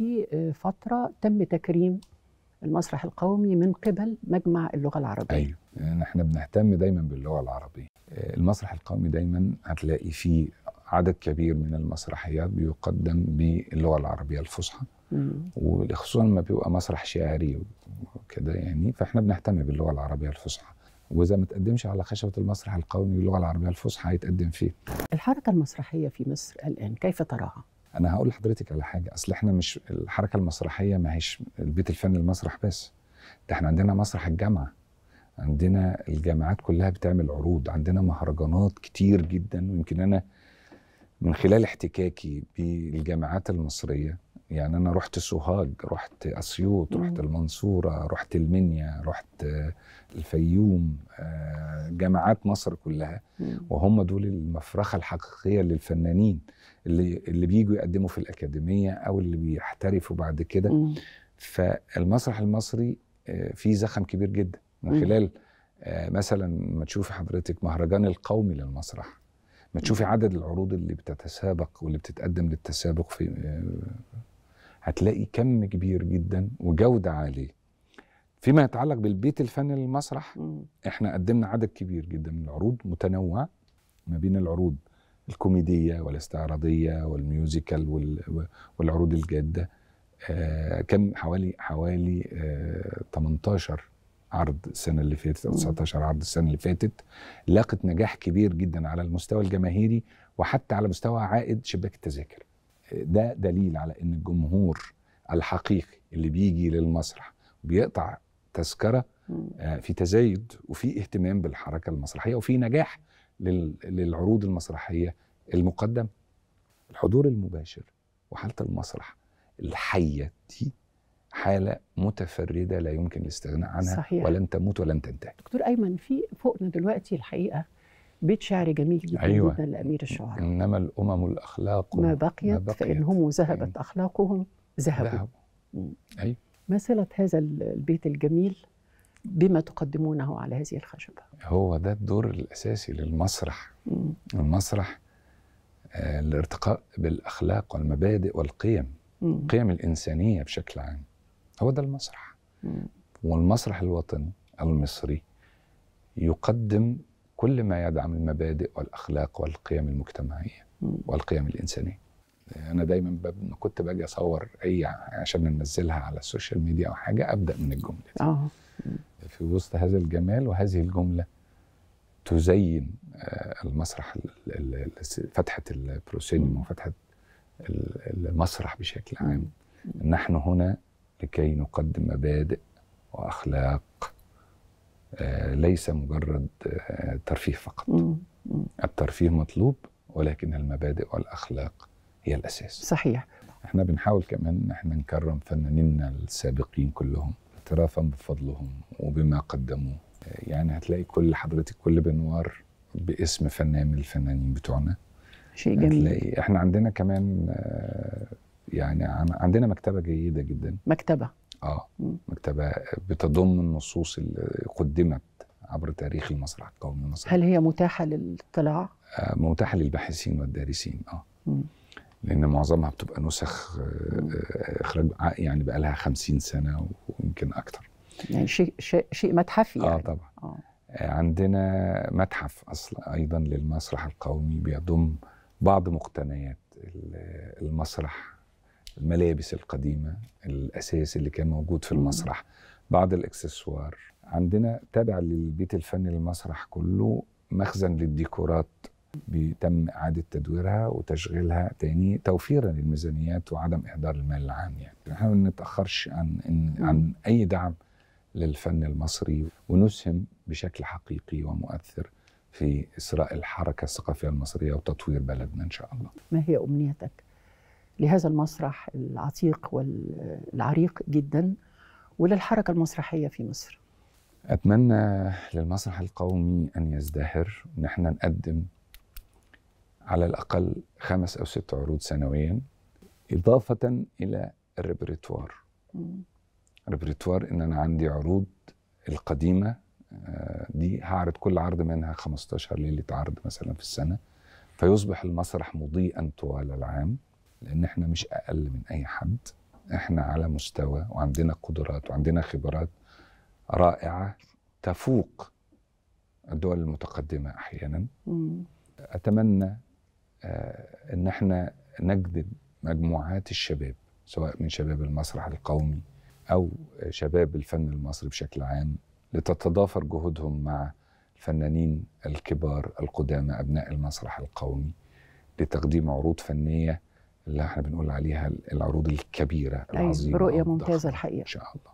في آه، فتره تم تكريم المسرح القومي من قبل مجمع اللغه العربيه ايوه يعني احنا بنهتم دايما باللغه العربيه آه، المسرح القومي دايما هتلاقي فيه عدد كبير من المسرحيات بيقدم باللغه العربيه الفصحى وخصوصا لما بيبقى مسرح شعري وكده يعني فاحنا بنهتم باللغه العربيه الفصحى واذا ما تقدمش على خشبه المسرح القومي باللغه العربيه الفصحى هيتقدم فين الحركه المسرحيه في مصر الان كيف تراها انا هقول لحضرتك على حاجه اصل احنا مش الحركه المسرحيه ما هيش البيت الفني المسرح بس ده احنا عندنا مسرح الجامعه عندنا الجامعات كلها بتعمل عروض عندنا مهرجانات كتير جدا ويمكن انا من خلال احتكاكي بالجامعات المصريه يعني انا رحت سوهاج رحت اسيوط رحت المنصوره رحت المنيا رحت الفيوم آه، جامعات مصر كلها وهم دول المفرخه الحقيقيه للفنانين اللي اللي بيجوا يقدموا في الاكاديميه او اللي بيحترفوا بعد كده فالمسرح المصري آه، فيه زخم كبير جدا من خلال آه، مثلا ما تشوفي حضرتك مهرجان القومي للمسرح ما تشوفي عدد العروض اللي بتتسابق واللي بتتقدم للتسابق في آه، هتلاقي كم كبير جدا وجوده عاليه فيما يتعلق بالبيت الفني للمسرح احنا قدمنا عدد كبير جدا من العروض متنوع ما بين العروض الكوميديه والاستعراضيه والميوزيكال والعروض الجاده كان آه، كم حوالي حوالي 18 آه، عرض السنه اللي فاتت او 19 عرض السنه اللي فاتت لاقت نجاح كبير جدا على المستوى الجماهيري وحتى على مستوى عائد شباك التذاكر آه، ده دليل على ان الجمهور الحقيقي اللي بيجي للمسرح بيقطع تذكره آه، في تزايد وفي اهتمام بالحركه المسرحيه وفي نجاح للعروض المسرحيه المقدمه. الحضور المباشر وحاله المسرح الحيه دي حاله متفرده لا يمكن الاستغناء عنها صحيح. ولن تموت ولن تنتهي. دكتور ايمن في فوقنا دلوقتي الحقيقه بيت شعر جميل جدا أيوة. للامير لامير الشعراء انما الامم الاخلاق ما بقيت, ما بقيت فانهم ذهبت أيوة. اخلاقهم ذهبوا. ذهبوا. ايوه ما صلة هذا البيت الجميل بما تقدمونه على هذه الخشبة هو ده الدور الأساسي للمسرح مم. المسرح آه، الارتقاء بالأخلاق والمبادئ والقيم مم. قيم الإنسانية بشكل عام هو ده المسرح مم. والمسرح الوطني المصري يقدم كل ما يدعم المبادئ والأخلاق والقيم المجتمعية والقيم الإنسانية انا دايما كنت باجي اصور اي عشان ننزلها على السوشيال ميديا او حاجه ابدا من الجمله دي آه. في وسط هذا الجمال وهذه الجمله تزين آه، المسرح فتحه البروسينيوم وفتحه المسرح بشكل عام نحن هنا لكي نقدم مبادئ واخلاق آه، ليس مجرد ترفيه فقط الترفيه مطلوب ولكن المبادئ والاخلاق هي الاساس صحيح احنا بنحاول كمان ان احنا نكرم فنانينا السابقين كلهم اعترافا بفضلهم وبما قدموه يعني هتلاقي كل حضرتك كل بنوار باسم فنان من الفنانين بتوعنا شيء جميل احنا عندنا كمان يعني عندنا مكتبه جيده جدا مكتبه اه مكتبه بتضم النصوص اللي قدمت عبر تاريخ المسرح القومي المصري هل هي متاحه للاطلاع؟ آه متاحه للباحثين والدارسين اه لان معظمها بتبقى نسخ آه، اخراج يعني بقى لها 50 سنه ويمكن اكتر يعني شيء شيء شيء متحفي آه، يعني. اه طبعا آه. عندنا متحف اصلا ايضا للمسرح القومي بيضم بعض مقتنيات المسرح الملابس القديمه الاساس اللي كان موجود في المسرح بعض الاكسسوار عندنا تابع للبيت الفني للمسرح كله مخزن للديكورات بيتم إعادة تدويرها وتشغيلها تاني توفيرا للميزانيات وعدم إهدار المال العام يعني احنا ما نتأخرش عن عن أي دعم للفن المصري ونسهم بشكل حقيقي ومؤثر في إسراء الحركة الثقافية المصرية وتطوير بلدنا إن شاء الله ما هي أمنيتك لهذا المسرح العتيق والعريق جدا وللحركة المسرحية في مصر أتمنى للمسرح القومي أن يزدهر ونحن نقدم على الأقل خمس أو ست عروض سنويا إضافة إلى الريبرتوار ريبرتوار إن أنا عندي عروض القديمة آه، دي هعرض كل عرض منها 15 ليلة عرض مثلا في السنة فيصبح المسرح مضيئا طوال العام لأن احنا مش أقل من أي حد احنا على مستوى وعندنا قدرات وعندنا خبرات رائعة تفوق الدول المتقدمة أحيانا أتمنى آه، ان احنا نجذب مجموعات الشباب سواء من شباب المسرح القومي او شباب الفن المصري بشكل عام لتتضافر جهودهم مع الفنانين الكبار القدامى ابناء المسرح القومي لتقديم عروض فنيه اللي احنا بنقول عليها العروض الكبيره أيوة، العظيمه أيوة رؤيه ممتازه الحقيقه ان شاء الله